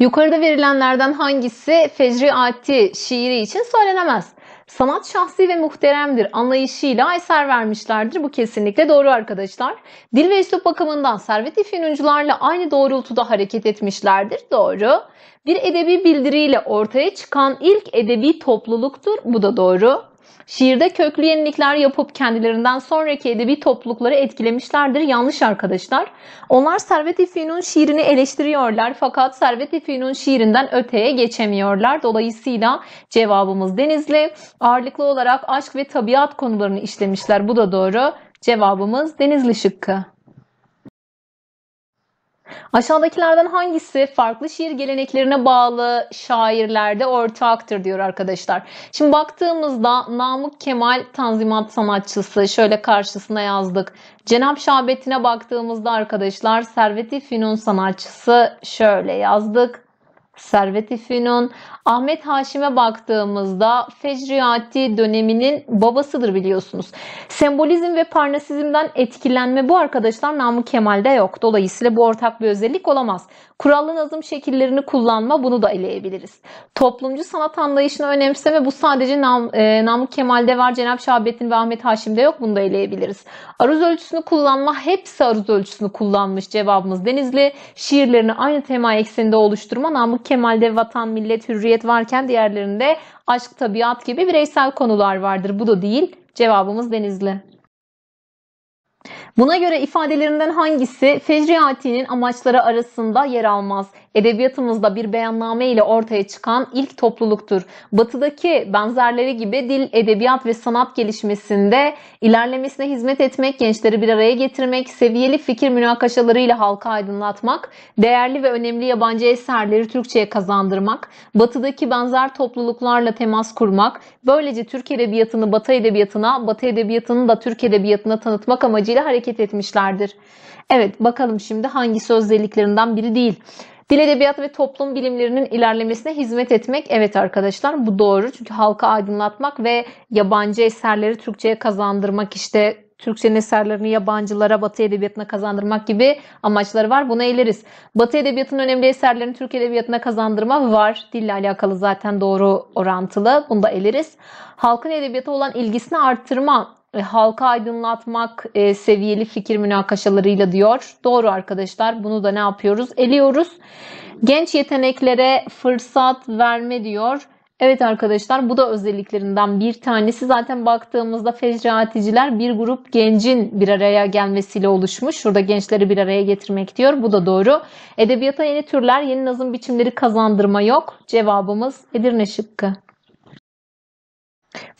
Yukarıda verilenlerden hangisi Fecri Ati şiiri için söylenemez? Sanat şahsi ve muhteremdir anlayışıyla eser vermişlerdir. Bu kesinlikle doğru arkadaşlar. Dil ve üslup bakımından Servet-i aynı doğrultuda hareket etmişlerdir. Doğru. Bir edebi bildiriyle ortaya çıkan ilk edebi topluluktur. Bu da doğru. Şiirde köklü yenilikler yapıp kendilerinden sonraki edebi toplulukları etkilemişlerdir. Yanlış arkadaşlar. Onlar Servet-i Fünun şiirini eleştiriyorlar fakat Servet-i Fünun şiirinden öteye geçemiyorlar. Dolayısıyla cevabımız Denizli. Ağırlıklı olarak aşk ve tabiat konularını işlemişler. Bu da doğru. Cevabımız Denizli şıkkı. Aşağıdakilerden hangisi farklı şiir geleneklerine bağlı şairlerde ortaktır diyor arkadaşlar. Şimdi baktığımızda Namık Kemal Tanzimat sanatçısı şöyle karşısına yazdık. Cenap Şabetine baktığımızda arkadaşlar Servet-i Fünun sanatçısı şöyle yazdık. Servet-i Fünun, Ahmet Haşim'e baktığımızda Fecriati döneminin babasıdır biliyorsunuz. Sembolizm ve parnasizmden etkilenme bu arkadaşlar Namık Kemal'de yok. Dolayısıyla bu ortak bir özellik olamaz. Kurallı nazım şekillerini kullanma bunu da eleyebiliriz. Toplumcu sanat anlayışını önemseme bu sadece Nam, e, Namık Kemal'de var, Cenab-ı Şahabettin ve Ahmet Haşim'de yok. Bunu da eleyebiliriz. Aruz ölçüsünü kullanma hepsi aruz ölçüsünü kullanmış cevabımız Denizli. Şiirlerini aynı tema ekseninde oluşturma Namık Kemal'de vatan, millet, hürriyet varken diğerlerinde aşk, tabiat gibi bireysel konular vardır. Bu da değil. Cevabımız Denizli. Buna göre ifadelerinden hangisi Fecri Ati'nin amaçları arasında yer almaz? edebiyatımızda bir beyanname ile ortaya çıkan ilk topluluktur. Batı'daki benzerleri gibi dil, edebiyat ve sanat gelişmesinde ilerlemesine hizmet etmek, gençleri bir araya getirmek, seviyeli fikir münakaşaları ile halka aydınlatmak, değerli ve önemli yabancı eserleri Türkçe'ye kazandırmak, Batı'daki benzer topluluklarla temas kurmak, böylece Türk edebiyatını Batı edebiyatına, Batı edebiyatını da Türk edebiyatına tanıtmak amacıyla hareket etmişlerdir. Evet bakalım şimdi hangisi özelliklerinden biri değil. Dil edebiyatı ve toplum bilimlerinin ilerlemesine hizmet etmek evet arkadaşlar bu doğru. Çünkü halka aydınlatmak ve yabancı eserleri Türkçe'ye kazandırmak işte Türkçe eserlerini yabancılara, Batı edebiyatına kazandırmak gibi amaçları var. Buna eğiliriz. Batı edebiyatının önemli eserlerini Türk edebiyatına kazandırma var. Dille alakalı zaten doğru orantılı. Bunu da eleriz. Halkın edebiyata olan ilgisini arttırma e, halka aydınlatmak e, seviyeli fikir münakaşalarıyla diyor. Doğru arkadaşlar bunu da ne yapıyoruz? Eliyoruz. Genç yeteneklere fırsat verme diyor. Evet arkadaşlar bu da özelliklerinden bir tanesi. Zaten baktığımızda fecraaticiler bir grup gencin bir araya gelmesiyle oluşmuş. Şurada gençleri bir araya getirmek diyor. Bu da doğru. Edebiyata yeni türler, yeni nazım biçimleri kazandırma yok. Cevabımız Edirne şıkkı.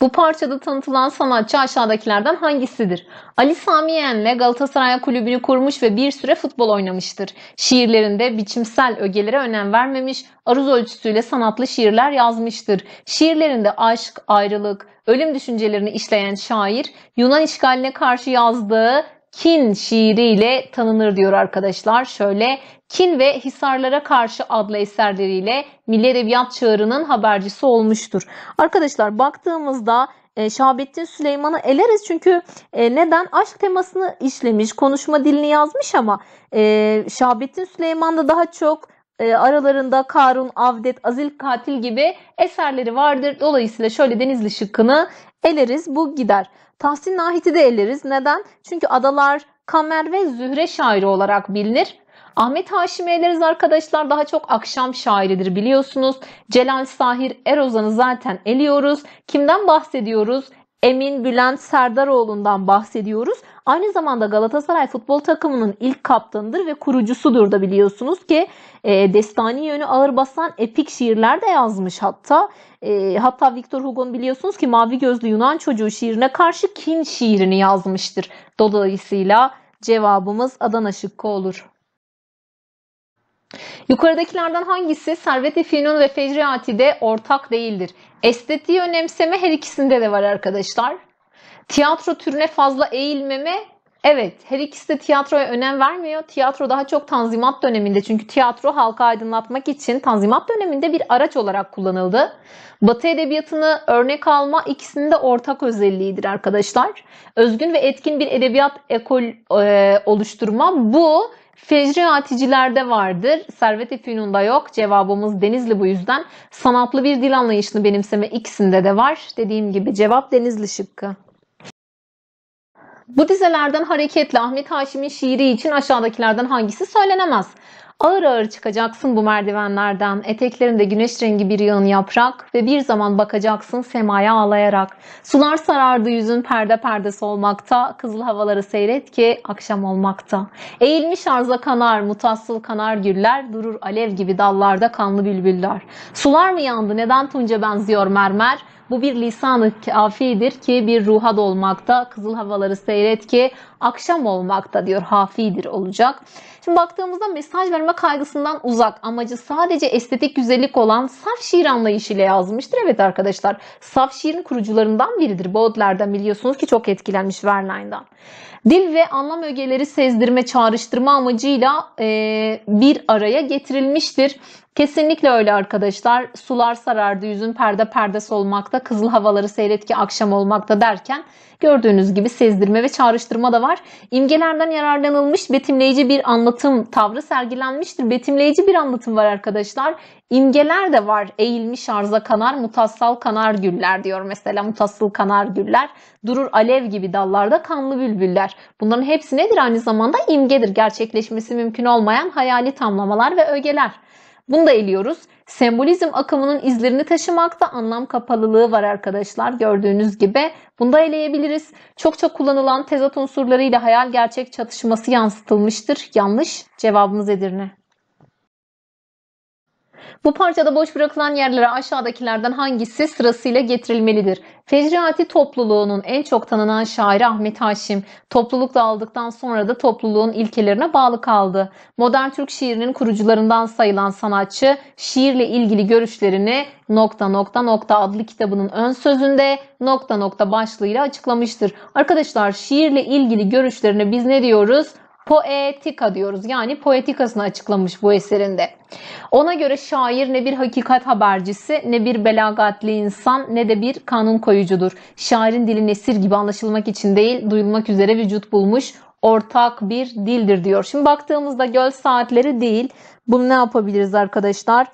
Bu parçada tanıtılan sanatçı aşağıdakilerden hangisidir? Ali Sami Yen'le Galatasaray Kulübü'nü kurmuş ve bir süre futbol oynamıştır. Şiirlerinde biçimsel ögelere önem vermemiş, aruz ölçüsüyle sanatlı şiirler yazmıştır. Şiirlerinde aşk, ayrılık, ölüm düşüncelerini işleyen şair, Yunan işgaline karşı yazdığı Kin şiiriyle tanınır diyor arkadaşlar. Şöyle Kin ve Hisarlara Karşı adlı eserleriyle Milli Edebiyat Çağrı'nın habercisi olmuştur. Arkadaşlar baktığımızda e, Şahabettin Süleyman'ı eleriz çünkü e, neden aşk temasını işlemiş, konuşma dilini yazmış ama e, Şahabettin Süleyman'da daha çok aralarında Karun, Avdet, Azil Katil gibi eserleri vardır. Dolayısıyla şöyle Denizli şıkkını eleriz bu gider. Tahsin Nahit'i de eleriz. Neden? Çünkü adalar Kamer ve Zühre şairi olarak bilinir. Ahmet Haşim'i eleriz arkadaşlar. Daha çok akşam şairidir biliyorsunuz. Celal Sahir Erozan'ı zaten eliyoruz. Kimden bahsediyoruz? Emin Bülent Serdaroğlu'ndan bahsediyoruz. Aynı zamanda Galatasaray futbol takımının ilk kaptanıdır ve kurucusudur da biliyorsunuz ki e, destani yönü ağır basan epik şiirler de yazmış hatta. E, hatta Victor Hugo'nun biliyorsunuz ki Mavi Gözlü Yunan Çocuğu şiirine karşı kin şiirini yazmıştır. Dolayısıyla cevabımız Adana şıkkı olur. Yukarıdakilerden hangisi Servet-i Fünun ve Fecriati'de ortak değildir? Estetiği önemseme her ikisinde de var arkadaşlar. Tiyatro türüne fazla eğilmeme Evet, her ikisi de tiyatroya önem vermiyor. Tiyatro daha çok Tanzimat döneminde çünkü tiyatro halka aydınlatmak için Tanzimat döneminde bir araç olarak kullanıldı. Batı edebiyatını örnek alma ikisinin de ortak özelliğidir arkadaşlar. Özgün ve etkin bir edebiyat ekol e, oluşturma bu Fecri Haticilerde vardır. Servet-i Fünun'da yok. Cevabımız Denizli bu yüzden. Sanatlı bir dil anlayışını benimseme ikisinde de var. Dediğim gibi cevap Denizli şıkkı. Bu dizelerden hareketle Ahmet Haşim'in şiiri için aşağıdakilerden hangisi söylenemez? Ağır ağır çıkacaksın bu merdivenlerden, eteklerinde güneş rengi bir yığın yaprak ve bir zaman bakacaksın semaya ağlayarak. Sular sarardı yüzün perde perde olmakta, kızıl havaları seyret ki akşam olmakta. Eğilmiş arza kanar, mutasıl kanar güller, durur alev gibi dallarda kanlı bülbüller. Sular mı yandı, neden tunca benziyor mermer? Bu bir lisan-ı kafidir ki bir ruha dolmakta, kızıl havaları seyret ki akşam olmakta diyor hafidir olacak. Şimdi baktığımızda mesaj verme kaygısından uzak, amacı sadece estetik güzellik olan saf şiir anlayışıyla yazmıştır. Evet arkadaşlar, saf şiirin kurucularından biridir. Baudelaire'den biliyorsunuz ki çok etkilenmiş Verlaine'den. Dil ve anlam ögeleri sezdirme, çağrıştırma amacıyla e, bir araya getirilmiştir. Kesinlikle öyle arkadaşlar. Sular sarardı, yüzün perde perdes olmakta, kızıl havaları seyret ki akşam olmakta derken Gördüğünüz gibi sezdirme ve çağrıştırma da var. İmgelerden yararlanılmış betimleyici bir anlatım tavrı sergilenmiştir. Betimleyici bir anlatım var arkadaşlar. İmgeler de var. Eğilmiş arza kanar, mutassal kanar güller diyor mesela. Mutassıl kanar güller. Durur alev gibi dallarda kanlı bülbüller. Bunların hepsi nedir? Aynı zamanda imgedir. Gerçekleşmesi mümkün olmayan hayali tamlamalar ve ögeler. Bunu da eliyoruz. Sembolizm akımının izlerini taşımakta anlam kapalılığı var arkadaşlar. Gördüğünüz gibi bunu da eleyebiliriz. Çokça kullanılan tezat unsurlarıyla hayal gerçek çatışması yansıtılmıştır. Yanlış cevabımız Edirne. Bu parçada boş bırakılan yerlere aşağıdakilerden hangisi sırasıyla getirilmelidir? Fecrati topluluğunun en çok tanınan şairi Ahmet Haşim, topluluk dağıldıktan sonra da topluluğun ilkelerine bağlı kaldı. Modern Türk şiirinin kurucularından sayılan sanatçı, şiirle ilgili görüşlerini nokta nokta nokta adlı kitabının ön sözünde nokta nokta başlığıyla açıklamıştır. Arkadaşlar şiirle ilgili görüşlerine biz ne diyoruz? poetika diyoruz. Yani poetikasını açıklamış bu eserinde. Ona göre şair ne bir hakikat habercisi, ne bir belagatli insan, ne de bir kanun koyucudur. Şairin dili nesir gibi anlaşılmak için değil, duyulmak üzere vücut bulmuş ortak bir dildir diyor. Şimdi baktığımızda göl saatleri değil. Bunu ne yapabiliriz arkadaşlar?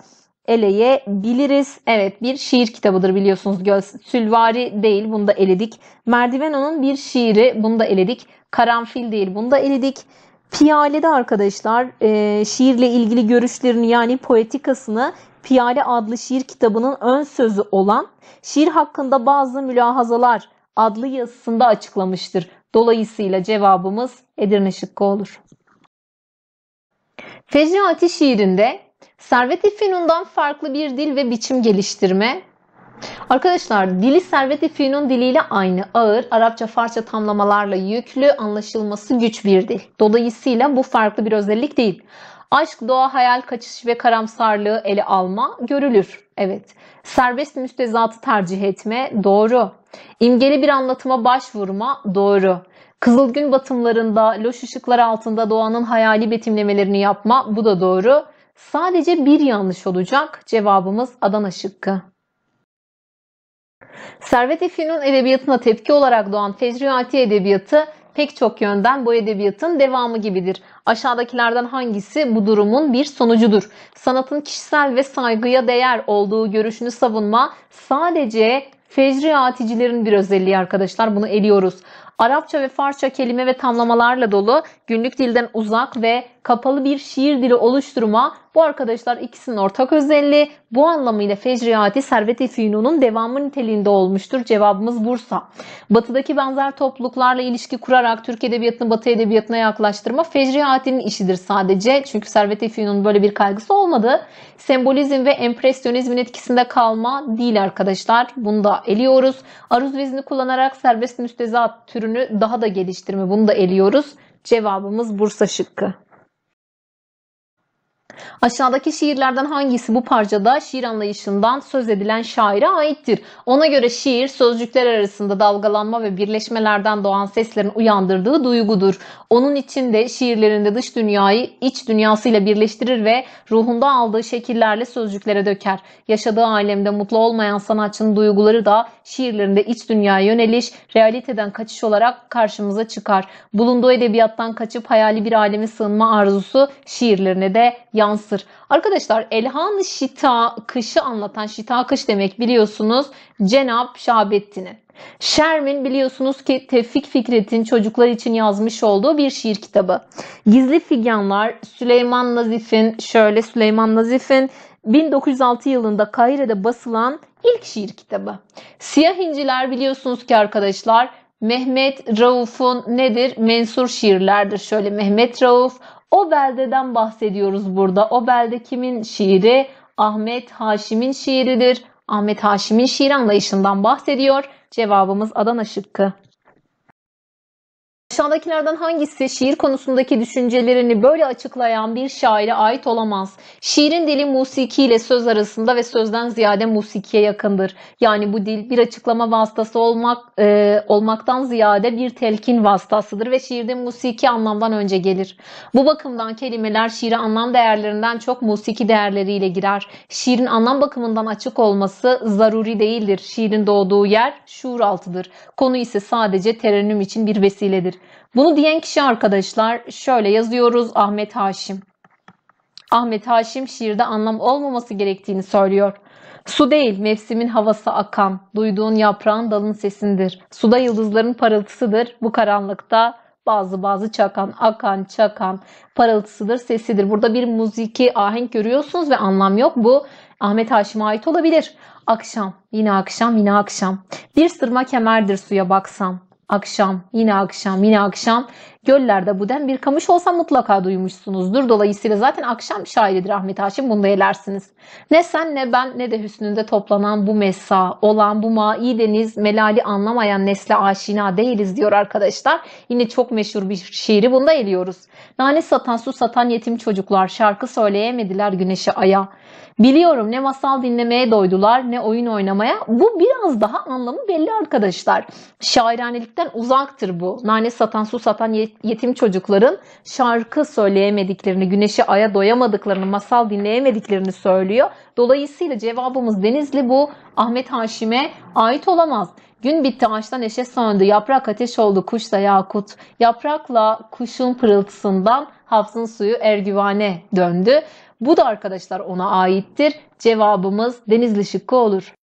eleyebiliriz. Evet bir şiir kitabıdır biliyorsunuz. Göl Sülvari değil bunu da eledik. Merdiven onun bir şiiri bunu da eledik. Karanfil değil bunu da eledik. Piyale'de arkadaşlar e, şiirle ilgili görüşlerini yani poetikasını Piyale adlı şiir kitabının ön sözü olan şiir hakkında bazı mülahazalar adlı yazısında açıklamıştır. Dolayısıyla cevabımız Edirne şıkkı olur. Fecraati şiirinde Servet-i Fünun'dan farklı bir dil ve biçim geliştirme, Arkadaşlar dili Servet-i diliyle aynı ağır, Arapça Farsça tamlamalarla yüklü, anlaşılması güç bir dil. Dolayısıyla bu farklı bir özellik değil. Aşk, doğa, hayal, kaçış ve karamsarlığı ele alma görülür. Evet. Serbest müstezatı tercih etme doğru. İmgeli bir anlatıma başvurma doğru. Kızıl gün batımlarında loş ışıklar altında doğanın hayali betimlemelerini yapma bu da doğru. Sadece bir yanlış olacak. Cevabımız Adana şıkkı servet Efendi'nin edebiyatına tepki olarak doğan Fecriati edebiyatı pek çok yönden bu edebiyatın devamı gibidir. Aşağıdakilerden hangisi bu durumun bir sonucudur? Sanatın kişisel ve saygıya değer olduğu görüşünü savunma sadece Fecri aticilerin bir özelliği arkadaşlar bunu eliyoruz. Arapça ve Farsça kelime ve tamlamalarla dolu, günlük dilden uzak ve kapalı bir şiir dili oluşturma bu arkadaşlar ikisinin ortak özelliği. Bu anlamıyla fecriati servet-i fünunun devamı niteliğinde olmuştur. Cevabımız Bursa. Batıdaki benzer topluluklarla ilişki kurarak Türk Edebiyatı'nı Batı Edebiyatı'na yaklaştırma fecriatinin işidir sadece. Çünkü servet-i fünunun böyle bir kaygısı olmadı. Sembolizm ve empresyonizmin etkisinde kalma değil arkadaşlar. Bunu da eliyoruz. Aruz vezni kullanarak serbest müstezat türünü daha da geliştirme. Bunu da eliyoruz. Cevabımız Bursa şıkkı. Aşağıdaki şiirlerden hangisi bu parçada şiir anlayışından söz edilen şaire aittir? Ona göre şiir sözcükler arasında dalgalanma ve birleşmelerden doğan seslerin uyandırdığı duygudur. Onun için de şiirlerinde dış dünyayı iç dünyasıyla birleştirir ve ruhunda aldığı şekillerle sözcüklere döker. Yaşadığı alemde mutlu olmayan sanatçının duyguları da şiirlerinde iç dünyaya yöneliş, realiteden kaçış olarak karşımıza çıkar. Bulunduğu edebiyattan kaçıp hayali bir aleme sığınma arzusu şiirlerine de yansır yansır. Arkadaşlar elhan şita kışı anlatan şita kış demek biliyorsunuz Cenab Şahabettin'in. Şermin biliyorsunuz ki Tevfik Fikret'in çocuklar için yazmış olduğu bir şiir kitabı. Gizli Figanlar Süleyman Nazif'in şöyle Süleyman Nazif'in 1906 yılında Kahire'de basılan ilk şiir kitabı. Siyah İnciler biliyorsunuz ki arkadaşlar Mehmet Rauf'un nedir? Mensur şiirlerdir. Şöyle Mehmet Rauf o beldeden bahsediyoruz burada. O belde kimin şiiri? Ahmet Haşim'in şiiridir. Ahmet Haşim'in şiir anlayışından bahsediyor. Cevabımız Adana şıkkı. Aşağıdakilerden hangisi şiir konusundaki düşüncelerini böyle açıklayan bir şaire ait olamaz? Şiirin dili musiki ile söz arasında ve sözden ziyade musikiye yakındır. Yani bu dil bir açıklama vasıtası olmak e, olmaktan ziyade bir telkin vasıtasıdır ve şiirde musiki anlamdan önce gelir. Bu bakımdan kelimeler şiire anlam değerlerinden çok musiki değerleriyle girer. Şiirin anlam bakımından açık olması zaruri değildir. Şiirin doğduğu yer şuur altıdır. Konu ise sadece terennüm için bir vesiledir. Bunu diyen kişi arkadaşlar şöyle yazıyoruz Ahmet Haşim. Ahmet Haşim şiirde anlam olmaması gerektiğini söylüyor. Su değil mevsimin havası akan, duyduğun yaprağın dalın sesindir. Suda yıldızların parıltısıdır, bu karanlıkta bazı bazı çakan, akan, çakan parıltısıdır, sesidir. Burada bir müziki ahenk görüyorsunuz ve anlam yok. Bu Ahmet Haşim'e ait olabilir. Akşam, yine akşam, yine akşam. Bir sırma kemerdir suya baksam akşam, yine akşam, yine akşam göllerde buden bir kamış olsa mutlaka duymuşsunuzdur. Dolayısıyla zaten akşam şairidir Ahmet Haşim bunu elersiniz. Ne sen ne ben ne de hüsnünde toplanan bu mesa olan bu mai deniz melali anlamayan nesle aşina değiliz diyor arkadaşlar. Yine çok meşhur bir şiiri bunda eliyoruz. Nane satan su satan yetim çocuklar şarkı söyleyemediler güneşi aya. Biliyorum ne masal dinlemeye doydular ne oyun oynamaya. Bu biraz daha anlamı belli arkadaşlar. Şairanelikten uzaktır bu. Nane satan su satan yetim yetim çocukların şarkı söyleyemediklerini, güneşe aya doyamadıklarını, masal dinleyemediklerini söylüyor. Dolayısıyla cevabımız Denizli bu Ahmet Haşim'e ait olamaz. Gün bitti ağaçta neşe söndü, yaprak ateş oldu, kuş da yakut. Yaprakla kuşun pırıltısından hafızın suyu ergüvane döndü. Bu da arkadaşlar ona aittir. Cevabımız Denizli şıkkı olur.